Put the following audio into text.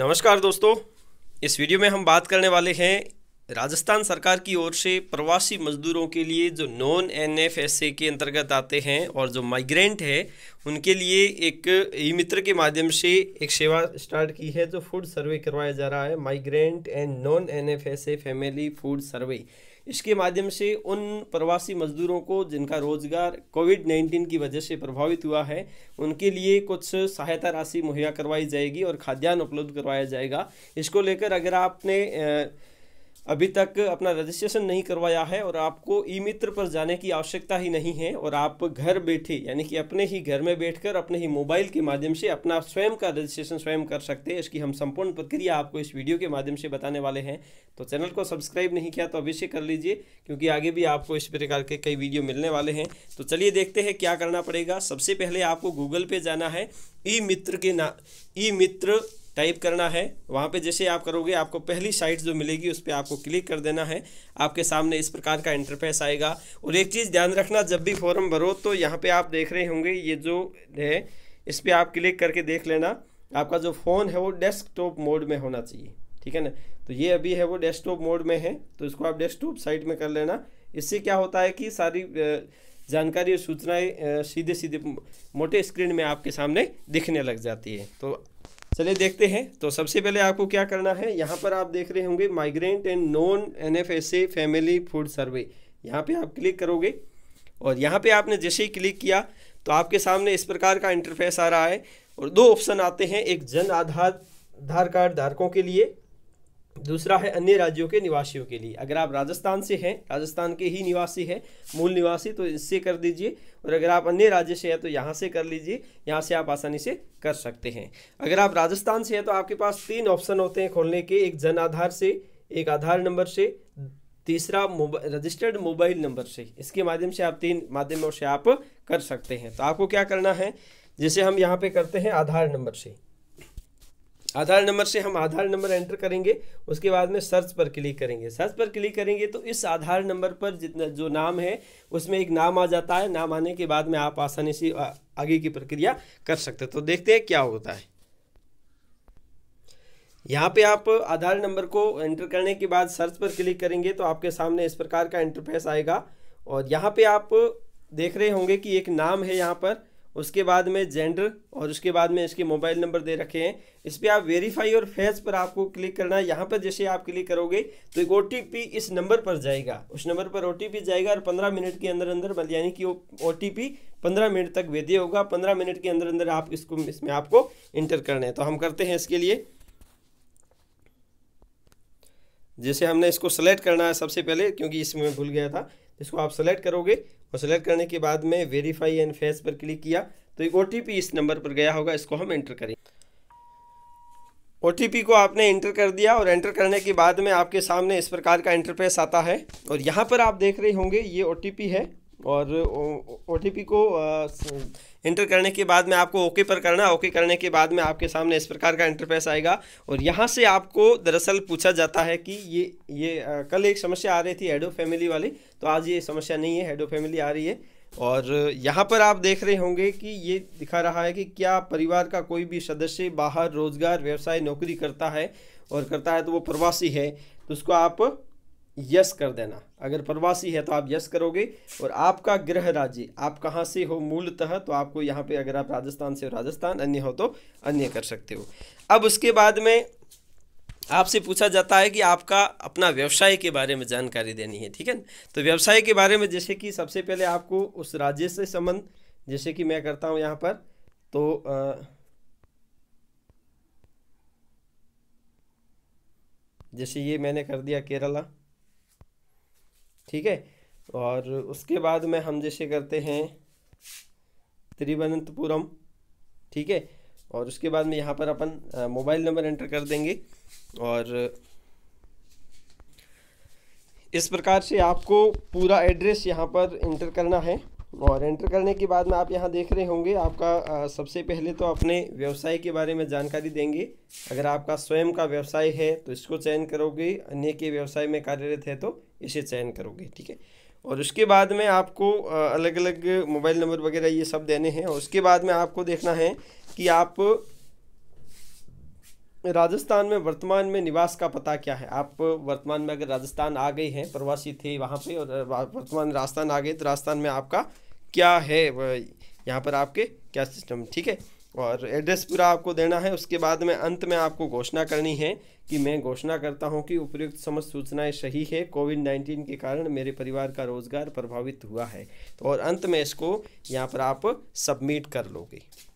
नमस्कार दोस्तों इस वीडियो में हम बात करने वाले हैं राजस्थान सरकार की ओर से प्रवासी मजदूरों के लिए जो non N F S A के अंतर्गत आते हैं और जो माइग्रेंट है उनके लिए एक ई मित्र के माध्यम से एक सेवा स्टार्ट की है जो फूड सर्वे करवाया जा रहा है migrant and non N F S A family food survey इसके माध्यम से उन प्रवासी मजदूरों को जिनका रोजगार कोविड नाइन्टीन की वजह से प्रभावित हुआ है उनके लिए कुछ सहायता राशि मुहैया करवाई जाएगी और खाद्यान्न उपलब्ध करवाया जाएगा इसको लेकर अगर आपने अभी तक अपना रजिस्ट्रेशन नहीं करवाया है और आपको ई मित्र पर जाने की आवश्यकता ही नहीं है और आप घर बैठे यानी कि अपने ही घर में बैठकर अपने ही मोबाइल के माध्यम से अपना स्वयं का रजिस्ट्रेशन स्वयं कर सकते हैं इसकी हम संपूर्ण प्रक्रिया आपको इस वीडियो के माध्यम से बताने वाले हैं तो चैनल को सब्सक्राइब नहीं किया तो अवश्य कर लीजिए क्योंकि आगे भी आपको इस प्रकार के कई वीडियो मिलने वाले हैं तो चलिए देखते हैं क्या करना पड़ेगा सबसे पहले आपको गूगल पे जाना है ई मित्र के ना ई मित्र टाइप करना है वहाँ पे जैसे आप करोगे आपको पहली साइट जो मिलेगी उस पर आपको क्लिक कर देना है आपके सामने इस प्रकार का इंटरफेस आएगा और एक चीज़ ध्यान रखना जब भी फॉर्म भरो तो यहाँ पे आप देख रहे होंगे ये जो है इस पर आप क्लिक करके देख लेना आपका जो फ़ोन है वो डेस्कटॉप मोड में होना चाहिए ठीक है ना तो ये अभी है वो डेस्कटॉप मोड में है तो इसको आप डेस्कटॉप साइट में कर लेना इससे क्या होता है कि सारी जानकारी और सूचनाएँ सीधे सीधे मोटे स्क्रीन में आपके सामने दिखने लग जाती है तो चलिए देखते हैं तो सबसे पहले आपको क्या करना है यहाँ पर आप देख रहे होंगे migrant and non N F S A family food survey यहाँ पे आप क्लिक करोगे और यहाँ पे आपने जैसे ही क्लिक किया तो आपके सामने इस प्रकार का इंटरफेस आ रहा है और दो ऑप्शन आते हैं एक जन आधार आधार कार्ड धारकों के लिए दूसरा है अन्य राज्यों के निवासियों के लिए अगर आप राजस्थान से हैं राजस्थान के ही निवासी हैं मूल निवासी तो इससे कर दीजिए और अगर आप अन्य राज्य से हैं तो यहाँ से कर लीजिए यहाँ से आप आसानी से कर सकते हैं अगर आप राजस्थान से हैं तो आपके पास तीन ऑप्शन होते हैं खोलने के एक जन आधार से एक आधार नंबर से तीसरा मोबाइल रजिस्टर्ड मोबाइल नंबर से इसके माध्यम से आप तीन माध्यमों से आप कर सकते हैं तो आपको क्या करना है जैसे हम यहाँ पे करते हैं आधार नंबर से आधार नंबर से हम आधार नंबर एंटर करेंगे उसके बाद में सर्च पर क्लिक करेंगे सर्च पर क्लिक करेंगे तो इस आधार नंबर पर जितना जो नाम है उसमें एक नाम आ जाता है नाम आने के बाद में आप आसानी से आगे की प्रक्रिया कर सकते तो देखते हैं क्या होता है यहाँ पे आप आधार नंबर को एंटर करने के बाद सर्च पर क्लिक करेंगे तो आपके सामने इस प्रकार का इंटरफेस आएगा और यहाँ पे आप देख रहे होंगे कि एक नाम है यहाँ पर उसके बाद में जेंडर और उसके बाद में इसके मोबाइल नंबर दे रखे हैं इस पर आप वेरीफाई और फेस पर आपको क्लिक करना है यहाँ पर जैसे आप क्लिक करोगे तो एक ओ इस नंबर पर जाएगा उस नंबर पर ओ जाएगा और पंद्रह मिनट के अंदर अंदर मतलब यानी कि ओ टी पंद्रह मिनट तक वेदी होगा पंद्रह मिनट के अंदर अंदर आप इसको इसमें आपको इंटर करना है तो हम करते हैं इसके लिए जैसे हमने इसको सेलेक्ट करना है सबसे पहले क्योंकि इसमें भूल गया था इसको आप सेलेक्ट करोगे और सेलेक्ट करने के बाद में वेरीफाई एंड फेस पर क्लिक किया तो एक ओ इस नंबर पर गया होगा इसको हम एंटर करें ओ को आपने एंटर कर दिया और एंटर करने के बाद में आपके सामने इस प्रकार का इंटरफेस आता है और यहाँ पर आप देख रहे होंगे ये ओ है और ओ टी पी को इंटर करने के बाद में आपको ओके पर करना ओके करने के बाद में आपके सामने इस प्रकार का इंटरफेस आएगा और यहाँ से आपको दरअसल पूछा जाता है कि ये ये आ, कल एक समस्या आ रही थी हेडो फैमिली वाली तो आज ये समस्या नहीं है हेडो फैमिली आ रही है और यहाँ पर आप देख रहे होंगे कि ये दिखा रहा है कि क्या परिवार का कोई भी सदस्य बाहर रोजगार व्यवसाय नौकरी करता है और करता है तो वो प्रवासी है तो उसको आप यस कर देना अगर प्रवासी है तो आप यस करोगे और आपका गृह राज्य आप कहाँ से हो मूलतः तो आपको यहाँ पे अगर आप राजस्थान से हो राजस्थान अन्य हो तो अन्य कर सकते हो अब उसके बाद में आपसे पूछा जाता है कि आपका अपना व्यवसाय के बारे में जानकारी देनी है ठीक है तो व्यवसाय के बारे में जैसे कि सबसे पहले आपको उस राज्य से संबंध जैसे कि मैं करता हूँ यहाँ पर तो आ, जैसे ये मैंने कर दिया केरला ठीक है और उसके बाद में हम जैसे करते हैं तिरुवनंतपुरम ठीक है और उसके बाद में यहाँ पर अपन मोबाइल नंबर एंटर कर देंगे और इस प्रकार से आपको पूरा एड्रेस यहाँ पर इंटर करना है और एंटर करने के बाद में आप यहाँ देख रहे होंगे आपका सबसे पहले तो अपने व्यवसाय के बारे में जानकारी देंगे अगर आपका स्वयं का व्यवसाय है तो इसको चयन करोगे अन्य के व्यवसाय में कार्यरत है तो इसे चयन करोगे ठीक है और उसके बाद में आपको अलग अलग मोबाइल नंबर वगैरह ये सब देने हैं और उसके बाद में आपको देखना है कि आप राजस्थान में वर्तमान में निवास का पता क्या है आप वर्तमान में अगर राजस्थान आ गए हैं प्रवासी थे वहाँ पे और वर्तमान राजस्थान आ गए तो राजस्थान में आपका क्या है यहाँ पर आपके क्या सिस्टम ठीक है और एड्रेस पूरा आपको देना है उसके बाद में अंत में आपको घोषणा करनी है कि मैं घोषणा करता हूँ कि उपयुक्त समस्त सूचनाएं सही है कोविड नाइन्टीन के कारण मेरे परिवार का रोजगार प्रभावित हुआ है तो और अंत में इसको यहाँ पर आप सबमिट कर लोगे